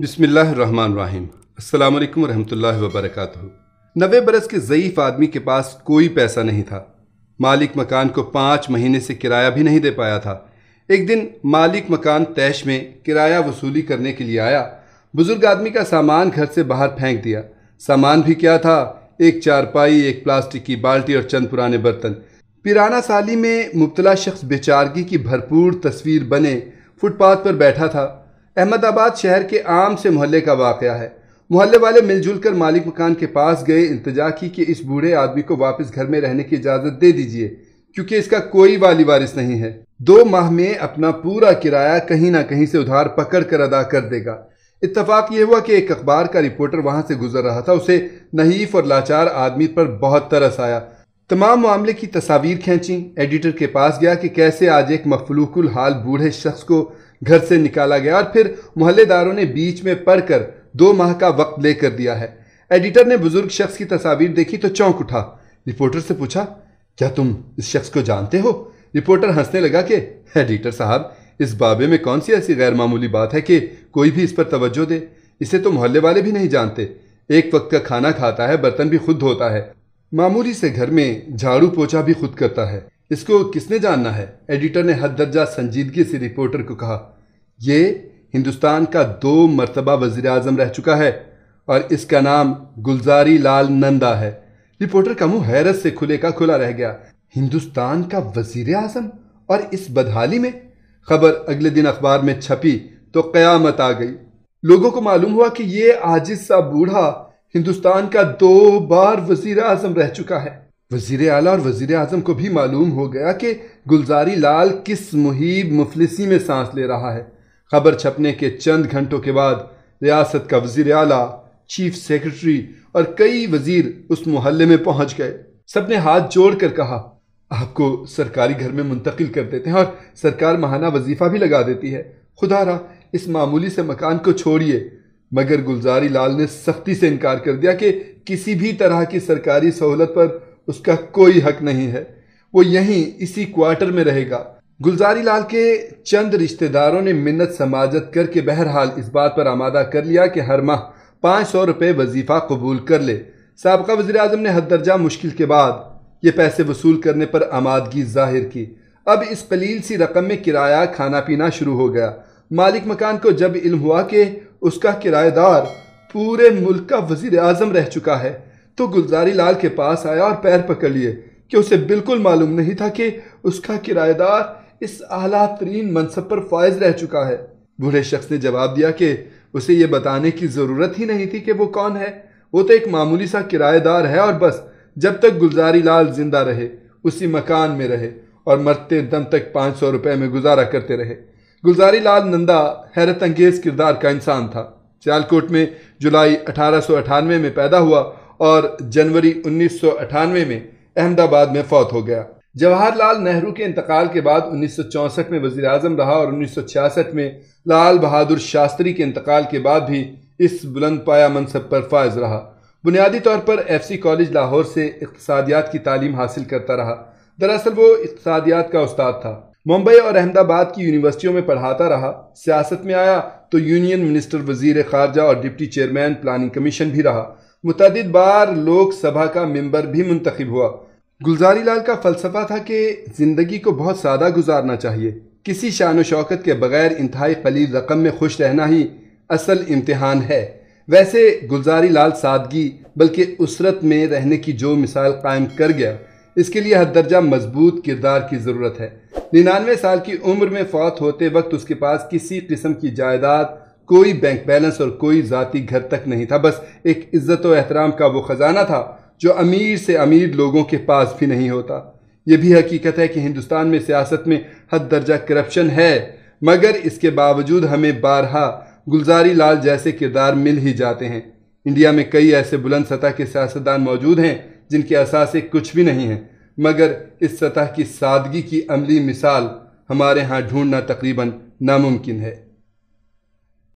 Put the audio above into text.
बसमिल्लाम अल्लाम वरहमल वबरक नबे बरस के ज़यीफ़ आदमी के पास कोई पैसा नहीं था मालिक मकान को पाँच महीने से किराया भी नहीं दे पाया था एक दिन मालिक मकान तैश में किराया वसूली करने के लिए आया बुज़ुर्ग आदमी का सामान घर से बाहर फेंक दिया सामान भी क्या था एक चारपाई एक प्लास्टिक की बाल्टी और चंद पुराने बर्तन पिराना साली में मुबतला शख्स बेचारगी की भरपूर तस्वीर बने फुटपाथ पर बैठा था अहमदाबाद शहर के आम से मोहल्ले का वाक़ है मोहल्ले वाले मिलजुल कर मालिक मकान के पास गए इंतजा की कि इस बूढ़े आदमी को वापस घर में रहने की इजाज़त दे दीजिए क्योंकि इसका कोई वाली वारिस नहीं है दो माह में अपना पूरा किराया कहीं ना कहीं से उधार पकड़ कर अदा कर देगा इतफाक यह हुआ कि एक अखबार का रिपोर्टर वहां से गुजर रहा था उसे नहीफ और लाचार आदमी पर बहुत तरस आया तमाम मामले की तस्वीर खींची एडिटर के पास गया कि कैसे आज एक मफलूकुल हाल बूढ़े शख्स को घर से निकाला गया और फिर मोहल्लेदारों ने बीच में पढ़कर दो माह का वक्त लेकर दिया है एडिटर ने बुजुर्ग शख्स की तस्वीर देखी तो चौंक उठा रिपोर्टर से पूछा क्या तुम इस शख्स को जानते हो रिपोर्टर हंसने लगा कि एडिटर साहब इस बाबे में कौन सी ऐसी गैर मामूली बात है कि कोई भी इस पर तवज्जो दे इसे तो मोहल्ले वाले भी नहीं जानते एक वक्त का खाना खाता है बर्तन भी खुद धोता है मामूली से घर में झाड़ू पोछा भी खुद करता है इसको किसने जानना है एडिटर ने हद दर्जा संजीदगी से रिपोर्टर को कहा यह हिंदुस्तान का दो मरतबा वजीर अजम रह चुका है और इसका नाम गुलजारी लाल नंदा है रिपोर्टर का मुंह हैरत से खुले का खुला रह गया हिंदुस्तान का वजीर आजम और इस बदहाली में खबर अगले दिन अखबार में छपी तो क़यामत आ गई लोगों को मालूम हुआ कि ये आजिज सा बूढ़ा हिंदुस्तान का दो बार वजीर आजम रह चुका है वजीर अला और वजीर अजम को भी मालूम हो गया कि गुलजारी लाल किस मुहिब मुफलिसी में सांस ले रहा है खबर छपने के चंद घंटों के बाद रियासत का वजीर अला चीफ सेक्रेटरी और कई वजीर उस मोहल्ले में पहुंच गए सबने हाथ जोड़ कर कहा आपको सरकारी घर में मुंतकिल कर देते हैं और सरकार महाना वजीफा भी लगा देती है खुदा रहा इस मामूली से मकान को छोड़िए मगर गुलजारी लाल ने सख्ती से इनकार कर दिया कि किसी भी तरह की सरकारी सहूलत पर उसका कोई हक नहीं है वो यहीं इसी क्वार्टर में रहेगा गुलजारी लाल के चंद रिश्तेदारों ने मिन्नत समाजत करके बहरहाल इस बात पर आमादा कर लिया कि हर माह पाँच सौ रुपये वजीफ़ा कबूल कर ले सबका वजी अजम ने हद दर्जा मुश्किल के बाद ये पैसे वसूल करने पर आमादगी जाहिर की अब इस कलील सी रकम में किराया खाना पीना शुरू हो गया मालिक मकान को जब इल्म हुआ कि उसका किराएदार पूरे मुल्क का वजीर अजम रह चुका है तो गुलजारी लाल के पास आया और पैर पकड़ लिए कि उसे बिल्कुल मालूम नहीं था कि उसका किराएदार इस आला तरीन मनसब पर फायज रह चुका है बूढ़े शख्स ने जवाब दिया कि उसे ये बताने की ज़रूरत ही नहीं थी कि वो कौन है वो तो एक मामूली सा किराएदार है और बस जब तक गुलजारी लाल जिंदा रहे उसी मकान में रहे और मरते दम तक पाँच सौ रुपये में गुजारा करते रहे गुलजारी लाल नंदा हैरत अंगेज़ किरदार का इंसान था सियालकोट में जुलाई अठारह में पैदा हुआ और जनवरी उन्नीस में अहमदाबाद में फौत हो गया जवाहरलाल नेहरू के इंतकाल के बाद 1964 में वजी अजम रहा और 1966 में लाल बहादुर शास्त्री के इंतकाल के बाद भी इस बुलंद पाया मनसब पर फायज रहा बुनियादी तौर पर एफ सी कॉलेज लाहौर से इकतसादियात की तालीम हासिल करता रहा दरअसल वो इकतसादियात का उस्ताद था मुंबई और अहमदाबाद की यूनिवर्सिटियों में पढ़ाता रहा सियासत में आया तो यूनियन मिनिस्टर वजीर खारजा और डिप्टी चेयरमैन प्लानिंग कमीशन भी रहा मुतद बार लोकसभा का मेम्बर भी मुंतखब हुआ गुलजारी लाल का फलसफा था कि ज़िंदगी को बहुत सादा गुजारना चाहिए किसी शान शौकत के बगैर इंतहाई कलील रकम में खुश रहना ही असल इम्तहान है वैसे गुलजारी लाल सादगी बल्कि उसरत में रहने की जो मिसाल कायम कर गया इसके लिए हद दर्जा मजबूत किरदार की ज़रूरत है निन्यानवे साल की उम्र में फौत होते वक्त उसके पास किसी किस्म की जायदाद कोई बैंक बैलेंस और कोई जाति घर तक नहीं था बस एक इज़्ज़त और एहतराम का वो ख़जाना था जो अमीर से अमीर लोगों के पास भी नहीं होता यह भी हकीकत है कि हिंदुस्तान में सियासत में हद दर्जा करप्शन है मगर इसके बावजूद हमें बारहा गुलजारी लाल जैसे किरदार मिल ही जाते हैं इंडिया में कई ऐसे बुलंद सतह के सियासतदान मौजूद हैं जिनके असासे कुछ भी नहीं हैं मगर इस सतह की सादगी की अमली मिसाल हमारे यहाँ ढूंढना तकरीबन नामुमकिन है